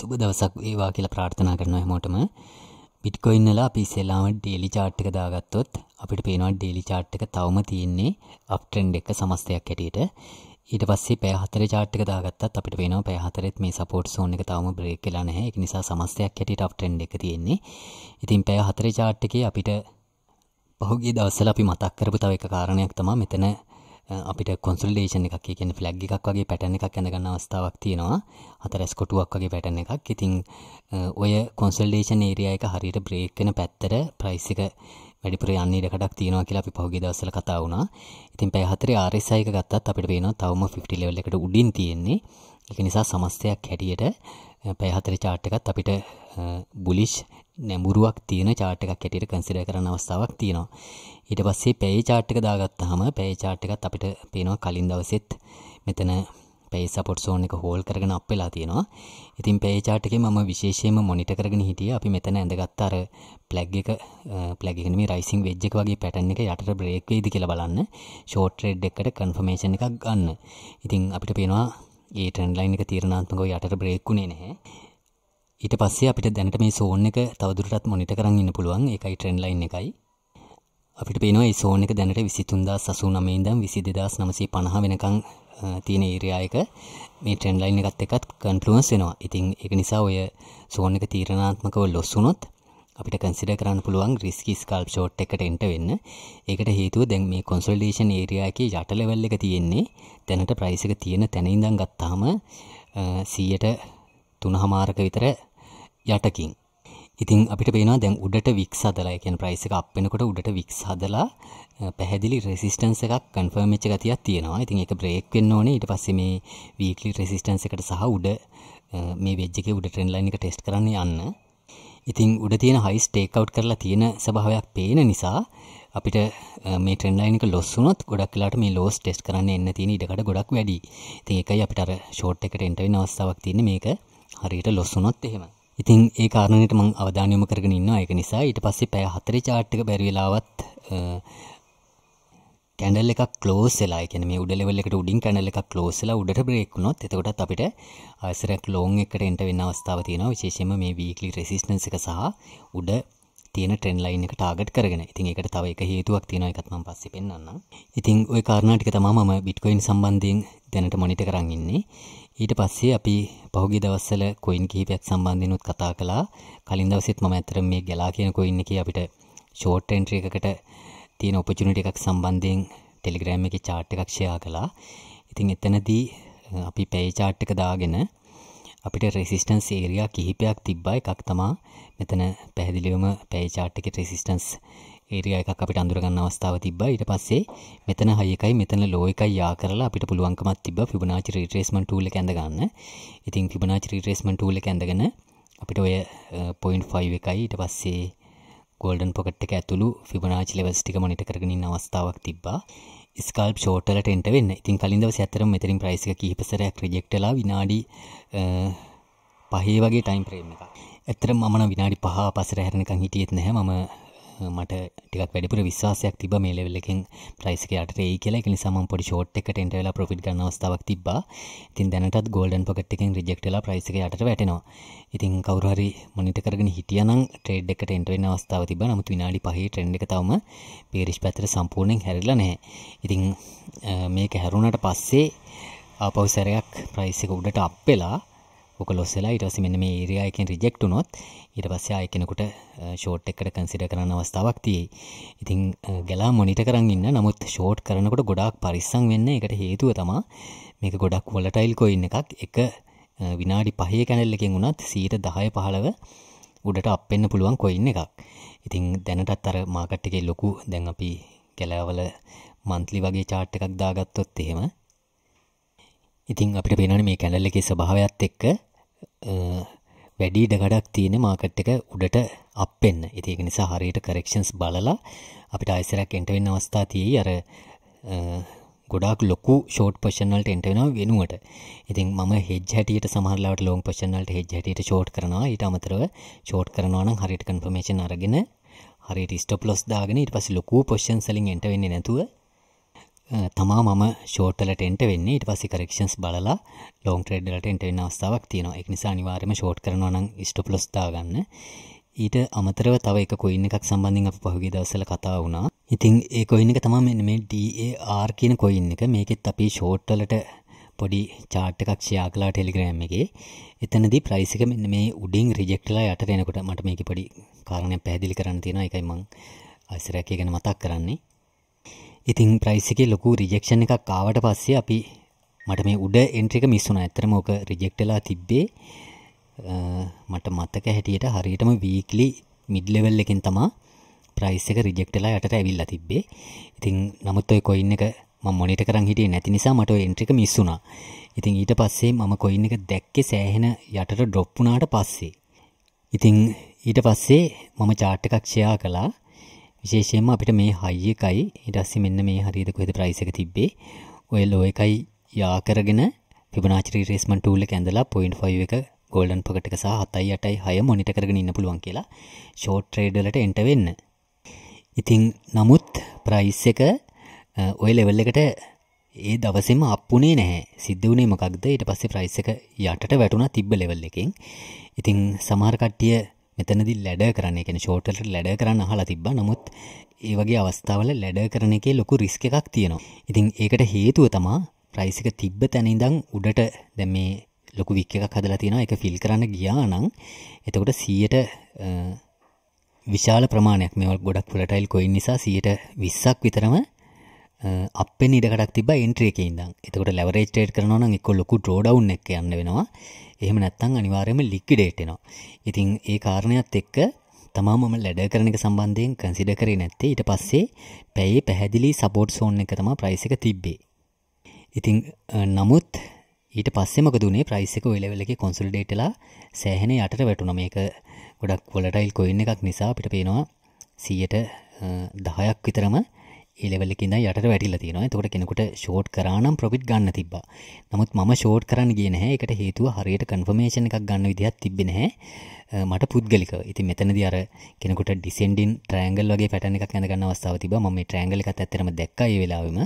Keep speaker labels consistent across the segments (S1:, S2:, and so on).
S1: සුබ දවසක් වේවා කියලා ප්‍රාර්ථනා කරනවා හැමෝටම. බිට්කොයින් වල අපි ඉස්සෙල්ලාම ඩේලි chart එක දාගත්තොත් අපිට පේනවා ඩේලි chart එක තවම තියෙන්නේ up trend එක සමස්තයක් හැටියට. ඊට පස්සේ පැය 4 chart එක දාගත්තත් අපිට පේනවා පැය 4ෙත් මේ support zone එක තවම break වෙලා නැහැ. ඒක නිසා සමස්තයක් හැටියට up trend එක තියෙන්නේ. ඉතින් පැය 4 chart එකේ අපිට පහුගිය දවස්වල අපි මතක් කරපු තව එක කාරණයක් තමයි මෙතන අපිට කොන්සල්ඩේෂන් එකක් කියන ෆ්ලැග් එකක් වගේ පැටන එකක් ඇඳගන්න අවස්ථාවක් තියෙනවා හතරැස් කොටුවක් වගේ පැටන එකක් ඉතිං ඔය කොන්සල්ඩේෂන් ඒරිය එක හරියට බ්‍රේක්කන පැත්තර ප්‍රයිස් එක වැඩිපුර යන්නේ ඉඩකඩක් තියෙනවා කියලා අපි පහුගිය දවස්වල කතා වුණා. ඉතින් පැය හතරේ RSI එක ගත්තත් අපිට පේනවා තවම 50 level එකට උඩින් තියෙන්නේ. ඒක නිසා සමස්තයක් හැටියට පැය හතරේ chart එකත් අපිට bullish නැඹුරුවක් තියෙන chart එකක් හැටියට consider කරන්න අවස්ථාවක් තියෙනවා. ඊට පස්සේ පැය chart එක දාගත්තාම පැය chart එකත් අපිට පේනවා කලින් දවසෙත් මෙතන පැය support zone එක hold කරගෙන අප් වෙලා තියෙනවා. ඉතින් පැය chart එකේ මම විශේෂයෙන්ම monitor කරගෙන හිටියේ අපි මෙතන ඇඳගත්ත අර plug එක plug එක නෙමෙයි rising wedge එක වගේ pattern එක යටට break වෙයිද කියලා බලන්න. short trade එකකට confirmation එකක් ගන්න. ඉතින් අපිට පේනවා ඒ ට්‍රෙන්ඩ් ලයින් එක තීරණාත්මකව යටට බ්‍රේක් උනේ නැහැ. ඊට පස්සේ අපිට දැනට මේ සෝන් එක තවදුරටත් මොනිට කරන්න ඉන්න පුළුවන් එකයි ට්‍රෙන්ඩ් ලයින් එකයි අපිට පේනවා ඒ සෝන් එක දැනට 23089 ඉඳන් 22950 වෙනකන් තියෙන ඒරියා එක මේ ට්‍රෙන්ඩ් ලයින් එකත් එක්කත් කන්ෆ්ලුවන්ස් වෙනවා. ඉතින් ඒක නිසා ඔය සෝන් එක තීරණාත්මකව ලොස් වුණොත් අපිට කන්සිඩර් කරන්න පුළුවන් රිස්කි ස්කල්ප් ෂෝට් එකට එන්ට වෙන්න. ඒකට හේතුව දැන් මේ කන්සොලිඩේෂන් ඒරියා එකේ යට ලෙවල් එක තියෙන්නේ දැනට ප්‍රයිස් එක තියෙන තැන ඉඳන් ගත්තාම 100ට තුනහමාරක විතර යටකින්. ඉතින් අපිට පේනවා දැන් උඩට වික්ස් හදලා ඒ කියන්නේ ප්‍රයිස් එක අප් වෙනකොට උඩට වික්ස් හදලා පැහැදිලි රෙසිස්ටන්ස් එකක් කන්ෆර්ම් වෙච්ච ගතියක් තියෙනවා. ඉතින් ඒක බ්‍රේක් වෙන්න ඕනේ. ඊට පස්සේ මේ වීක්ලි රෙසිස්ටන්ස් එකට සහ උඩ මේ වෙජ් එකේ උඩ ට්‍රෙන්ඩ් ලයින් එක ටෙස්ට් කරන්න යන්න. ඉතින් උඩ තියෙන හයිස් ටේක් අවුට් කරලා තියෙන ස්වභාවයක් පේන නිසා අපිට මේ ට්‍රෙන්ඩ් ලයින් එක ලොස් වුණොත් ගොඩක් වෙලාවට මේ ලෝස් ටෙස්ට් කරන්න එන්න තියෙන ඉඩකඩ ගොඩක් වැඩි. ඉතින් ඒකයි අපිට අර ෂෝට් එකට එන්ටර් වෙන අවස්ථාවක් තියෙන්නේ මේක. හරියට ලොස් වුණොත් එහෙම. ඉතින් ඒ කාරණේට මම අවධානය යොමු කරගෙන ඉන්නවා. ඒක නිසා ඊට පස්සේ පැය 4 chart එක බැරි වෙලාවත් කැන්ඩල් එකක් ක්ලෝස් වෙලා, ඒ කියන්නේ මේ උඩ ලෙවල් එකට උඩින් කැන්ඩල් එකක් ක්ලෝස් වෙලා උඩට බ්‍රේක් වුණොත් එතකොටත් අපිට ආයසරයක් ලෝන් එකට එන්ට වෙන්න අවස්ථාව තියෙනවා. විශේෂයෙන්ම මේ වීක්ලි රෙසිස්ටන්ස් එක සහ උඩ තියෙන ට්‍රෙන්ඩ් ලයින් එක ටාගට් කරගෙන. ඉතින් ඒකට තව එක හේතුවක් තියෙනවා ඒකත් මම පස්සේ පෙන්වන්නම්. ඉතින් ওই කාරණා ටික තමයි මම බිට්කොයින් සම්බන්ධයෙන් දැනට මොනිටර් කරන් ඉන්නේ. ඊට පස්සේ අපි පහුගිය දවස්වල කොයින් කිහිපයක් සම්බන්ධිනුත් කතා කළා. කලින් දවසෙත් මම ඇත්තට මේ ගැලා කියන කොයින් එකේ අපිට ෂෝට් එන්ට්‍රි එකකට තියෙන ඔපචුනිටි එකක් සම්බන්ධයෙන් Telegram එකේ chart එකක් share කළා. ඉතින් එතනදී අපි pay chart එක දාගෙන අපිට resistance area කිහිපයක් තිබ්බා. එකක් තමයි මෙතන පැහැදිලිවම pay chart එකේ resistance ඒටික එකක් අපිට අඳුරගන්න අවස්ථාව තිබ්බ ඊට පස්සේ මෙතන හය එකයි මෙතන ලෝ එකයි යා කරලා අපිට පුළුවන්කමක් තිබ්බ ෆිබොනාචි රිට්‍රේස්මන්ට් ටූල් එක ඇඳ ගන්න. ඉතින් ෆිබොනාචි රිට්‍රේස්මන්ට් ටූල් එක ඇඳගෙන අපිට ඔය 0.5 එකයි ඊට පස්සේ ගෝල්ඩන් පොකට් එක ඇතුළු ෆිබොනාචි ලෙවල්ස් ටික මොනිටර් කරගෙන ඉන්න අවස්ථාවක් තිබ්බා. ස්කල්ප් ෂෝට් වලට එන්ට වෙන්න. ඉතින් කලින් දවසේ ඇත්තටම මෙතනින් ප්‍රයිස් එක කිහිප සැරයක් රිජෙක්ට් වෙලා විනාඩි පහේ වගේ ටයිම් ෆ්‍රේම් එකක්. ඇත්තටම මම නම් විනාඩි 5 පස්සට හැරෙනකන් හිටියෙත් නැහැ. මම මට ටිකක් වැඩිපුර විශ්වාසයක් තිබ මේ ලෙවල් එකෙන් ප්‍රයිස් එක යටට එයි කියලා ඒ නිසා මම පොඩි ෂෝට් එකකට එන්ටර් වෙලා ප්‍රොෆිට් ගන්න අවස්ථාවක් තිබ්බා. ඉතින් දැනටත් Golden Pocket එකෙන් රිජෙක්ට් වෙලා ප්‍රයිස් එක යටට වැටෙනවා. ඉතින් කවුරු හරි මොනිටර් කරගෙන හිටියනම් ට්‍රේඩ් එකකට එන්ටර් වෙන්න අවස්ථාවක් තිබ්බා. නමුත් විනාඩි 5 ට්‍රෙන්ඩ් එක තවම bearish පැත්තට සම්පූර්ණයෙන් හැරිලා නැහැ. ඉතින් මේක හැරුණාට පස්සේ ආපහු සැරයක් ප්‍රයිස් එක උඩට අප් වෙලා ඕක ලොස් වෙලා ඊට පස්සේ මෙන්න මේ ඒරියා එකෙන් රිජෙක්ට් වුණොත් ඊට පස්සේ ආයෙ කෙනෙකුට ෂෝට් එකකට කන්සිඩර් කරන්න අවස්ථාවක් තියෙයි. ඉතින් ගැලා මොනිටර් කරන් ඉන්න. නමුත් ෂෝට් කරනකොට ගොඩාක් පරිස්සම් වෙන්න. ඒකට හේතුව තමයි මේක ගොඩක් වොලටයිල් කොයින් එකක්. එක විනාඩි 5 කැනල් එකෙන් වුණත් 10 15 උඩට අප් වෙන්න පුළුවන් කොයින් එකක්. ඉතින් දැනටත් අර මාකට් එකේ ලොකු දැන් අපි ගැලාවල මන්ත්ලි වගේ chart එකක් දාගත්තොත් එහෙම ඉතින් අපිට පේනවනේ මේ කැනල් එකේ ස්වභාවයත් එක්ක වැඩි ඉඩකඩක් තියෙන මාකට් එක උඩට අප් වෙන්න. ඉතින් ඒක නිසා හරියට කරෙක්ෂන්ස් බලලා අපිට ආයෙසරක් එන්ටර් වෙන්න අවස්ථා තියෙයි අර ගොඩාක් ලොකු ෂෝට් පොෂන් වලට එන්ටර් වෙනවා වෙනුවට. ඉතින් මම හෙජ් හැටියට සමහර ලාවට ලොං පොෂන් වලට හෙජ් හැටියට ෂෝට් කරනවා. ඊට අමතරව ෂෝට් කරනවා නම් හරියට කන්ෆර්මේෂන් අරගෙන හරියට ස්ටොප් ලොස් දාගෙන ඊට පස්සේ ලොකු පොෂන්ස් වලින් එන්ටර් වෙන්නේ නැතුව තමා මම ෂෝට්ලට එන්ට වෙන්නේ ඊට පස්සේ කරෙක්ෂන්ස් බලලා ලොං ට්‍රේඩ් වලට එන්ට වෙන්න අවස්ථාවක් තියෙනවා ඒක නිසා අනිවාර්යයෙන්ම ෂෝට් කරනවා නම් ස්ටොප් ලොස් දාගන්න ඊට අමතරව තව එක කොයින් එකක් සම්බන්ධයෙන් අපි පහුගිය දවස්වල කතා වුණා ඉතින් ඒ කොයින් එක තමයි මෙන්න මේ DAR කියන කොයින් එක මේකෙත් අපි ෂෝට් වලට පොඩි චාට් එකක් ෂෙයා කළා ටෙලිග්‍රෑම් එකේ එතනදී ප්‍රයිස් එක මෙන්න මේ උඩින් රිජෙක්ට් වෙලා යටට එනකොට මට මේකේ පොඩි කාරණයක් පැහැදිලි කරන්න තියෙනවා ඒකයි මම ආයෙත් රැකේ ගැන මතක් කරන්නේ ඉතින් ප්‍රයිස් එකේ ලොකු රිජෙක්ෂන් එකක් ආවට පස්සේ අපි මට මේ උඩ එන්ට්‍රි එක මිස් වුණා. ඇත්තටම ඕක රිජෙක්ට් වෙලා තිබ්බේ මට මතක හැටියට හරියටම වීක්ලි මිඩ් ලෙවල් එකෙන් තමා ප්‍රයිස් එක රිජෙක්ට් වෙලා යටට ඇවිල්ලා තිබ්බේ. ඉතින් නමුත් ඔය කොයින් එක මම මොනිට කරන් හිටියේ නැති නිසා මට ඔය එන්ට්‍රි එක මිස් වුණා. ඉතින් ඊට පස්සේ මම කොයින් එක දැක්කේ සෑහෙන යටට ඩ්‍රොප් වුණාට පස්සේ. ඉතින් ඊට පස්සේ මම chart එකක් share කළා. විශේෂයෙන්ම අපිට මේ 6 එකයි ඊට පස්සේ මෙන්න මේ හරියට කොහෙද ප්‍රයිස් එක තිබ්බේ ඔය ලෝ එකයි යා කරගෙන Fibonacci retracement tool එක ඇඳලා 0.5 එක golden pocket එක සහ 7යි 8යි 6 මොනිටර් කරගෙන ඉන්න පුළුවන් කියලා short trade වලට enter වෙන්න. ඉතින් නමුත් price එක ඔය level එකට ඒ දවසේම up උනේ නැහැ. සිද්ධ උනේ මොකක්ද? ඊට පස්සේ price එක යටට වැටුණා තිබ්බ level එකෙන්. ඉතින් සමහර කට්ටිය මෙතනදි ලැඩ කරන්න කෙන ෂෝටට ලැඩ කරන්න හලා තිබ නමුත් ඒ වගේ අවස්ථාවල ලැඩ කරන එකේ ලොකු රිස්ක එකක් තියෙනවා ඉතින් ඒකට හේතුව තමා ප්‍රයිසික තිබ්බ තැනඉදං උඩට දැ මේ ලොකු වික්ක එකක් හදලා තියෙනවා එක ෆිල් කරන්න ගියා නං එතකොට සියට විශාල ප්‍රමාණයක් මෙවල් ගොඩක් පුලටයිල් කොයි නිසා සියට විස්සක් විතරම අපෙන් ඉඩකටක් තිබ එන්ට්‍රියක ඉදම් එතකොට ලැවරේජ් ටේට් කරනවා නම් එක්ක ලොකු ඩ්‍රෝඩවුන් එක යන්න වෙනවා එහෙම නැත්නම් අනිවාර්යයෙන්ම ලික්විඩේට් වෙනවා ඉතින් ඒ කාරණයක් එක්ක තමා මම ලැඩ කරන එක සම්බන්ධයෙන් කන්සිඩර් කරේ නැත්තේ ඊට පස්සේ පැයේ පැහැදිලි සපෝට් සෝන් එක තමයි ප්‍රයිස් එක තිබ්බේ ඉතින් නමුත් ඊට පස්සේ මොකද උනේ ප්‍රයිස් එක ඔය ලෙවල් එකේ කන්සොලිඩේට් වෙලා සෑහෙන යටට වැටුණා මේක ගොඩක් වොලටයිල් කොයින් එකක් නිසා අපිට පේනවා 100ට 10ක් විතරම ඒලෙවල්ලකින්න යට වැටිලා තියෙනවා තකොට කෙනෙකුට ෂෝට් කරනම් ප්‍රොවිට් ගන්න තිබා නමුත් මම ෂෝට් කරන්න ගෙන එකට හේතුව හරියට කන්ෆර්මේෂණ එකක් ගන්න විදිහත් තිබෙනහැ මට පුද්ගලික ඉති මෙතනද අර කෙනෙකුට ඩිසෙන්ඩින් ට්‍රෑන්ගල් වගේ පැටන එකක් ඇඳගන්න අවස්ථාව තිබ ම ට්‍රෑන්ගල එකත් ඇතරම දක් වෙලාවීම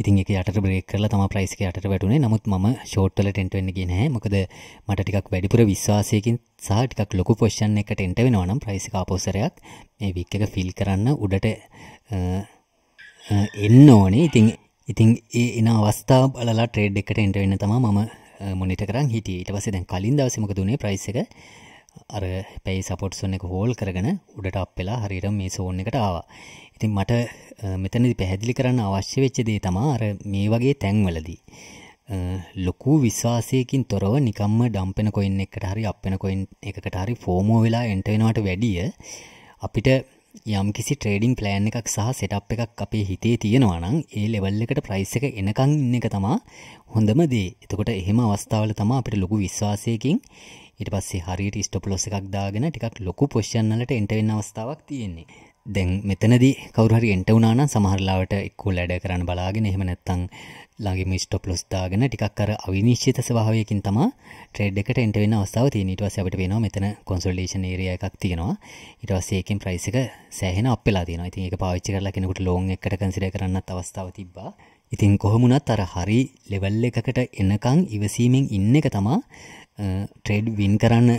S1: ඉතින් එක යට බ්‍රේක් කරලා තම ප්‍රයිස්ක යටට වැටුනේ නමුත් ම ෂෝට්වල ටෙන්ටවෙන්න ගෙන මොකද මට ටිකක් වැඩිපුර විශ්වාසයකින් සාටිකක් ලොකු පොෂ්ෂන් එක ටෙන්ට වෙනවානම් ප්‍රයිසික අපෝසරයක් මේ වික් එක ෆිල් කරන්න උඩට එන්න ඕනේ ඉතිං ඉතිං ඒ එන අවස්ථා බලලා ට්‍රේඩ් එකට එන්ටවෙන්න තම ම මොනිට කරන් හිටිය ඊට පස්සේ දැන් කලින් දවසමක දුනේ ප්‍රයිස් එක අර පැයි සපොට්සොන් එක හෝල් කරගෙන උඩට අප්පෙලා හරිරම් මේ සෝන් එකට ආවා ඉතින් මට මෙතනදි පැහැදිලි කරන්න අවශ්‍ය වෙච්ච දේ තමා අර මේ වගේ තැන්වලදී ලොකු විශ්වාසයකින් තොරව නිකම්ම ඩම්පෙන කොයින් එකට හරි අපෙන කොයින් එකකට හරි ෆෝමෝ වෙලා එන්ට වෙනවට වැඩිය අපිට යම් කිසි ට්‍රේඩින් ප්ලෑන් එකක් සහ සෙටප් එකක් අපේ හිතේ තියෙනවා නම් ඒ ලෙවල් එකට ප්‍රයිස් එක එනකං ඉන්න එක තමා හොඳම දේ එතකොට එහෙම අවස්ථාවල තමා අපිට ලොකු විශ්වාසයකින් ඊට පස්සේ හරියට ස්ටොප් ලොස් එකක් දාගෙන ටිකක් ලොකු පොෂන් වලට එන්ට වෙන්න අවස්ථාවක් තියෙන්නේ දැන් මෙතනදි කවරුහරි එන්ට වුණාන සමහරලාවට එක්කෝ ලඩ කරන්න බලාගෙන එහෙම නැත්තං ලාගේම ස්ටොප් ලොස් දාගෙන ටිකක් අර අවිනිශ්චිත ස්වභාවයකින් තමා ට්‍රේඩ් එකට එන්ට වෙන අවස්ථාව තියෙන ඊට පස්සේ අපිට වෙනවා මෙතන කන්සොලිඩේෂන් ඒරියා එකක් තියෙනවා ඊට පස්සේ ඒකෙන් ප්‍රයිස් එක සෑහෙන අප් වෙලා තියෙනවා ඉතින් ඒක පාවිච්චි කරලා කෙනෙකුට ලෝන් එකකට කන්සිඩර් කරන්නත් අවස්ථාව තිබ්බා ඉතින් කොහොමුණත් අර හරි ලෙවල් එකකට එනකං ඉවසීමෙන් ඉන්න එක තමා ට්‍රේඩ් වින් කරන්න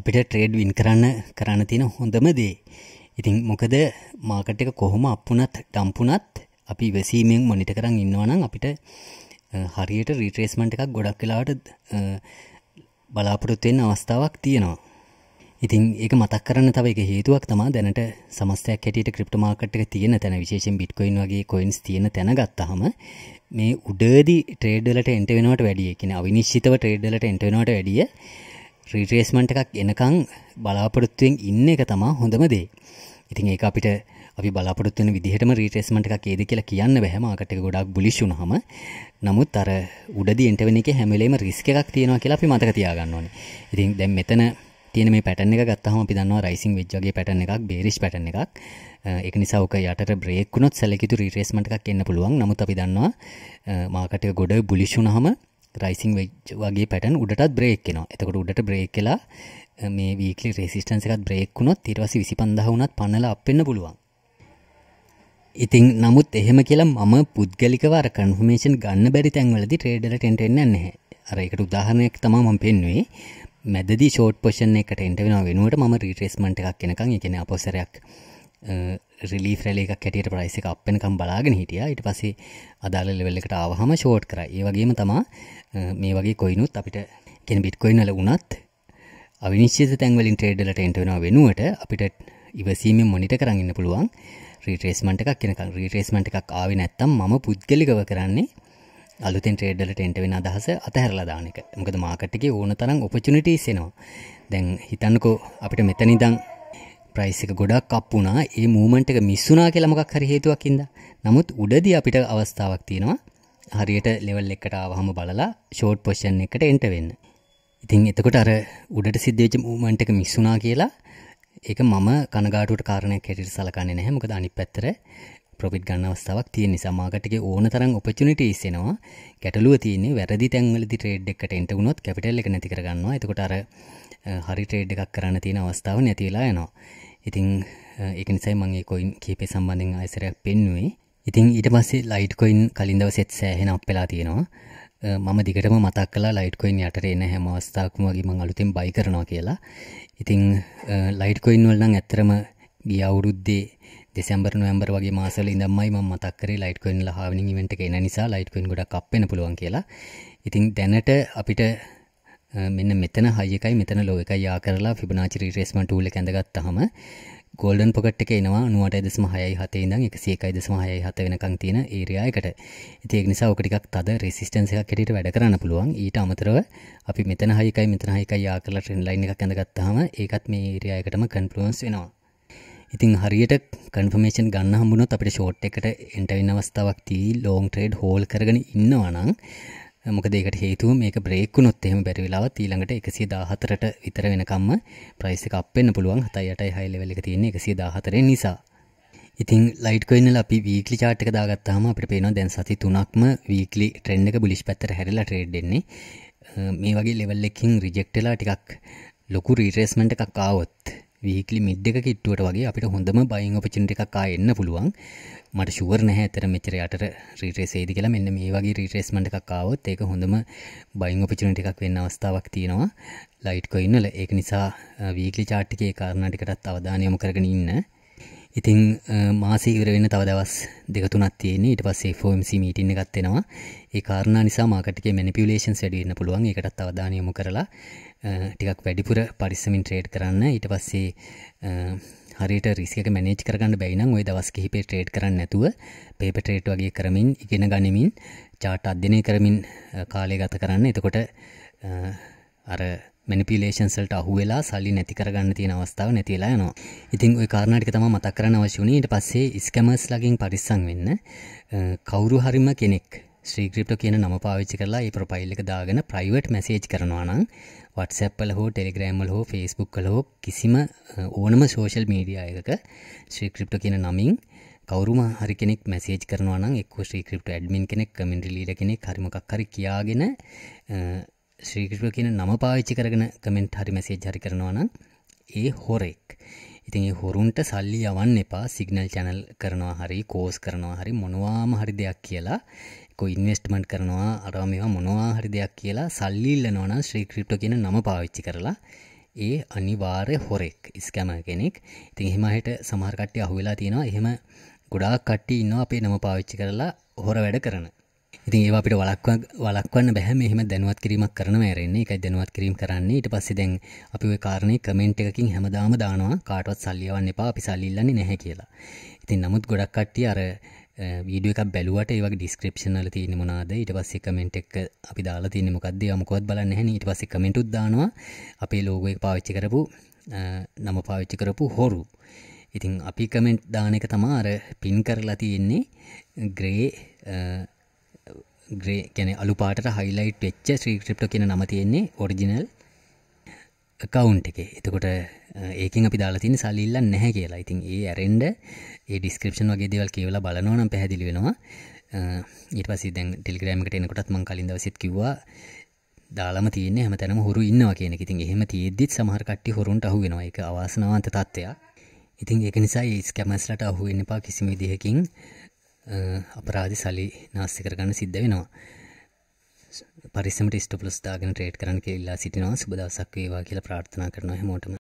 S1: අපිට ට්‍රේඩ් වින් කරන්න කරන්න තියෙන හොඳම දේ ඉතින් මොකද මාකට් එක කොහොම අප්පුනත් ඩම්පුනත් අපි ඉවසීමෙන් මොනිට කරන් ඉන්නවනම් අපිට හරියට රීට්‍රේස්මන්ට් එකක් ගොඩක් වෙලාවට බලාපොරොත්තු වෙන්න අවස්ථාවක් තියෙනවා. ඉතින් ඒක මතක් කරන්න තව එක හේතුවක් තමා දැනට සමස්තයක් හැටියට ක්‍රිප්ටෝ මාකට් එක තියෙන තැන විශේෂයෙන් බිට්කොයින් වගේ කොයින්ස් තියෙන තැන ගත්තාම මේ උඩදී ට්‍රේඩ් වලට එන්ට වෙනවට වැඩිය කියන්නේ අවිනිශ්චිතව ට්‍රේඩ් වලට එන්ට වෙනවට වැඩිය රීට්‍රේස්මන්ට් එකක් එනකං බලාපොරොත්තුවෙන් ඉන්න එක තමා හොඳම දේ ඉතින් ඒක අපිට අපි බලාපොරොත්තුවන විදිහටම රීට්‍රේස්මන්ට් එකක් ඒද කියලා කියන්න බැහැම ආකට ගොඩක් බුලිෂුන හම නමුත් අර උඩදි එන්ටවෙන එක හැමලේම රිස්ක එකක් තියෙනවා කියලා අපි මතක තියාගන්න ඕනේ ඉතින් දැන් මෙතන තියෙන මේ පැටන එක ගත්තහම අපි දන්නවා රයිසිං වෙච්ජගේ පැටන එකක් බේරිෂ් පැටන එකක් එක නිසාක යට බ්‍රේක්ුණොත් සැලකිතු රීට්‍රේස්මට එකක් එන්න පුළුවන් නමුත් අපි දන්නවා මාකට ගොඩ බුලිෂුන හම රයිසිං වගේ පැටන් උඩටත් බ්‍රේක්කෙනවා එතකොට උඩට බ්‍රේක් කලා මේ වීකලි රෙසිස්ටන්ස එකත් බ්‍රේක්ුණොත් ඉරවස විසි පඳහුනත් පනල අපෙන්න්න පුළුවන් ඉතින් නමුත් එහෙම කියලා මම පුද්ගලිකවර කන්හමේෂන් ගන්න බැරි තැන්වලදි ට්‍රේඩල ටෙන්ටෙන්න්න නැහැ අරයකට උදාහරණයක් තමා මම පෙන්වේ මැදදි ෂෝට් පොෂන් එකට එන්ට වෙන වෙනුවට ම රිට්‍රේස්මට එකක් කෙනකං එකන අපොසරයක් රිලී ්‍රල එකක් කැටියට ප්‍රයිස එක අපෙනකම් බලාගෙන හිටිය ඉට පසේ අදාල ලෙවල්ලකට ආවහම ෂෝට් කර ඒ වගේම තමා මේ වගේ කොයිනුත් අපිට කෙන බිට්කොයින් නල වුණත් අවිනිශ්චිත තැන්වලින් ට්‍රේඩලට එන්ටවෙන වෙනුවට අපිට ඉවසීම මොනිට කරන්න පුළුවන් රීටේස්මට එකක් කෙනකල් රීටේස්මට එකක් ආව නැත්තම් ම පුද්ගලිකව කරන්නේ අලුතෙන් ට්‍රේඩලට එන්ට වෙන අදහස අතහැරලාදානක මොකද මාකට්ටිගේ ඕන තරම් ඔපචුනිටි සෙනවා දැන් හිතන්නකෝ අපිට මෙතනිදං ප්‍රයිස් එක ගොඩක් අප් වුණා. ඒ මූවමන්ට් එක මිස් වුණා කියලා මොකක් හරි හේතුවක් ඉඳලා. නමුත් උඩදී අපිට අවස්ථාවක් තියෙනවා. හරියට ලෙවල් එකට ආවහම බලලා ෂෝට් පොසිෂන් එකට එන්ටර් වෙන්න. ඉතින් එතකොට අර උඩට සිද්ධ වෙච්ච මූවමන්ට් එක මිස් වුණා කියලා ඒක මම කනගාටුවට කාරණයක් හැටියට සලකන්නේ නැහැ. මොකද අනිත් පැත්තට ප්‍රොෆිට් ගන්න අවස්ථාවක් තියෙන නිසා මාකට්ගේ ඕන තරම් ඔපචුනිටිස් එනවා. ගැටලුව තියෙන්නේ වැරදි තැන්වලදී ට්‍රේඩ් එකකට එන්ට වුණොත් කැපිටල් එක නැති කරගන්නවා. එතකොට අර හරි ට්‍රේඩ් එකක් කරන්න තියෙන අවස්ථාව නැතිලා යනවා. ඉතින් ඒක නිසයි මම ඒ කොයින් කීපේ සම්බන්ධයෙන් ආයසරයක් පෙන්වුවේ. ඉතින් ඊට පස්සේ ලයිට් කොයින් කලින් දවසෙත් සෑහෙන අප් වෙලා තියෙනවා. මම දිගටම මතක් කළා ලයිට් කොයින් යටට එන හැම අවස්ථාවකම වගේ මම අලුතෙන් බයි කරනවා කියලා. ඉතින් ලයිට් කොයින් වල නම් ඇත්තටම ගිය අවුරුද්දේ දෙසැම්බර් නොවැම්බර් වගේ මාසවල ඉඳන්මයි මම මතක් කරේ ලයිට් කොයින් වල හාවනින් ඉවෙන්ට් එක එන නිසා ලයිට් කොයින් ගොඩක් අප් වෙන්න පුළුවන් කියලා. ඉතින් දැනට අපිට මෙන්න මෙතන හයකයි මෙතන ලෝ එකයි යා කරලා ෆිබනාචි රීට්‍රේස්මන්ට් ටූල් එක ඇඳගත්තාම ගෝල්ඩන් පොකට් එකේ එනවා 98.6යි ඉඳන් 101.6 වෙනකන් තියෙන ඒරියා එකට. ඉතින් ඒක නිසා ඔක ටිකක් තද රෙසිස්ටන්ස් එකක් හැටියට වැඩ කරන්න පුළුවන්. ඊට අමතරව අපි මෙතන 6කයි මෙතන 6කයි යා කරලා ට්‍රෙන්ඩ් ලයින් එකක් ඇඳගත්තාම ඒකත් මේ ඒරියා එකටම කන්ෆ්ලුවන්ස් වෙනවා. ඉතින් හරියට කන්ෆර්මේෂන් ගන්න හම්බුනොත් අපිට ෂෝට් එකට එන්ටර් වෙන්න අවස්ථාවක් තියෙයි ලො ง ට්‍රේඩ් හෝල් කරගෙන ඉන්නවා නම් මොකද ඒකට හේතුව මේක බ්‍රේක් වුණොත් එහෙම බැරි වෙලාවත් ඊළඟට 114ට විතර වෙනකම්ම ප්‍රයිස් එක අප් වෙන්න පුළුවන් 786 high level එක තියෙන්නේ 114 නිසා. ඉතින් Litecoin වල අපි weekly chart එක දාගත්තාම අපිට පේනවා දැන් සති 3ක්ම weekly trend එක bullish පැත්තට හැරිලා trade වෙන්නේ. මේ වගේ level එකකින් reject වෙලා ටිකක් ලොකු retracement එකක් ආවොත් වීක්ලි මිඩ් එක කිට්ටුවට වගේ අපිට හොඳම බයින් ඔපචුනිටි එකක් ආ එන්න පුළුවන් මට ෂුවර් නැහැ ඇතර මෙච්චර යටට රීට්‍රේස් වෙයිද කියලා මෙන්න මේ වගේ රීට්‍රේස්මන්ට් එකක් ආවොත් ඒක හොඳම බයින් ඔපචුනිටි එකක් වෙන්න අවස්ථාවක් තියෙනවා ලයිට් කොයින් වල ඒක නිසා වීක්ලි chart එකේ කාරණා ටිකටත් අවධානය යොමු කරගෙන ඉන්න ඉතින් මාසේ ඉවර වෙන්න තව දවස් දෙක තුනක් තියෙන්නේ. ඊට පස්සේ FOMC මීටින් එකක් වෙනවා. ඒ කාරණා නිසා මාකට් එකේ මැනිපියුලේෂන්ස් වැඩි වෙන්න පුළුවන්. ඒකටත් අවධානය යොමු කරලා ටිකක් වැඩිපුර පරිස්සමින් ට්‍රේඩ් කරන්න. ඊට පස්සේ හරියට රිස්ක් එක මැනේජ් කරගන්න බැරි නම් ওই දවස් කිහිපේ ට්‍රේඩ් කරන්න නැතුව পেපර් ට්‍රේඩ් වගේ කරමින් ඉගෙන ගනිමින් chart අධ්‍යයනය කරමින් කාලය ගත කරන්න. එතකොට අර මැනිපිලේෂන්සල්ට අහුවෙලා සල්ලි නැති කරගන්න තියෙන අවස්ථාව නැති වෙලා යනවා. ඉතින් ওই කාරණා ටික තමයි මතක් කරන්න අවශ්‍ය වුණේ. ඊට පස්සේ ස්කැමර්ස් ලගින් පරිස්සම් වෙන්න කවුරු හරිම කෙනෙක් ශ්‍රී ක්‍රිප්ටෝ කියන නම පාවිච්චි කරලා ඒ ප්‍රොෆයිල් එක දාගෙන ප්‍රයිවට් මෙසේජ් කරනවා නම් WhatsApp වල හෝ Telegram වල හෝ Facebook වල හෝ කිසිම ඕනම සෝෂල් මීඩියා එකක ශ්‍රී ක්‍රිප්ටෝ කියන නමින් කවරුම හරි කෙනෙක් මැසේජ් කරනවා නම් එක්ක ශ්‍රී ක්‍රිප්ටෝ ඇඩ්මින් කෙනෙක් කමෙන්ට් ලීඩර් කෙනෙක් හරි මොකක් හරි කියාගෙන ශ්‍රීකෘෂ්ණ කියන නම පාවිච්චි කරගෙන කමෙන්ට් හරි මැසේජ් හරි කරනවා නම් ඒ හොරෙක්. ඉතින් ඒ හොරුන්ට සල්ලි යවන්න එපා සිග්නල් channel කරනවා හරි කෝස් කරනවා හරි මොනවාම හරි දෙයක් කියලා කො ඉන්වෙස්ට්මන්ට් කරනවා අරවා මේවා මොනවා හරි දෙයක් කියලා සල්ලි ඉල්ලනවා නම් ශ්‍රී ක්‍රිප්ටෝ කියන නම පාවිච්චි කරලා ඒ අනිවාර්ය හොරෙක් ස්කෑමර් කෙනෙක්. ඉතින් එහෙම හිට සමහර කට්ටිය අහුවෙලා තියෙනවා. එහෙම ගොඩාක් කට්ටිය ඉන්නවා අපේ නම පාවිච්චි කරලා හොර වැඩ කරන. ඉතින් ඒ අපිට වලක්වක් වලක්වන්න බැහැ මෙහෙම දැනුවත් කිරීමක් කරන මෑරෙන්නේ එකයි දැනුවත් කිරීම කරන්නේ ඊට පස්සේ දැන් අපි ওই කාරණේ කමෙන්ට් එකකින් හැමදාම දානවා කාටවත් සල්ලි යවන්න එපා අපි සල්ලි ඉල්ලන්නේ නැහැ කියලා. ඉතින් නමුත් ගොඩක් කට්ටිය අර වීඩිය එකක් බැලුවට ඒවගේ ඩිස්ක්‍රපෂනල තියෙන මොනාද ඊට පස්සේ කමෙන්ට් එක අපි දාලා තියෙන මොකක්ද යමුකොත් බලන්න හැන ඊට පස්සේ කමෙන්ට් උත් දානවා අපේ ලෝගෝ එක පාවිච්චි කරපු නම පාවිච්චි කරපු හොරු ඉතින් අපි කමෙන්ට් දාන එක තමා අර පින් කරලා තියෙන්නේ ග්‍රේ ග්‍රේ ගැන අලුපාට හයිලයිට් වෙච්ච ශ්‍රී ක්‍රිප්ට කියන නම තියෙන්නේ ඔරිජිනල් කවුන්් එක එතකොට ඒකින් අපි දාලතින් සල්ලිල්ල නැහැ කියලා ඉතින් ඒ ඇරෙන්ඩ ඒ ඩිස්ක්‍රපෂන් වගේ දෙවල් කියවලා බලනවනම් පැහැදිලි වෙනවා ඊට පසි දැන් ටෙල්ග්‍රෑමකට එනකොටත් මං කලින් දවසිත් කිව්වා දාලාම තියෙන හැම තැනම හුරු ඉන්නවා කියන ඉතින් එහෙම තියෙද්දිත් සමහරකට්ටි හොරුන්ට අහු වෙනවා එක අවාසනාවන්ත තත්ත්වයක් ඉතින් ඒක නිසා ඒ ස්කැමස්ලට අහුවෙන්න එපා කිසිම විදිහකින් අපරාධි සලි නාස්ති කරගන්න සිද්ධ වෙනවා. පරිස්සමට ස්ටොප්ලස් දාගෙන ට්‍රේඩ් කරන්න කියලා ඉල්ලා සිටිනවා. සුබ දවසක් වේවා කියලා ප්‍රාර්ථනා කරනවා හැමෝටම.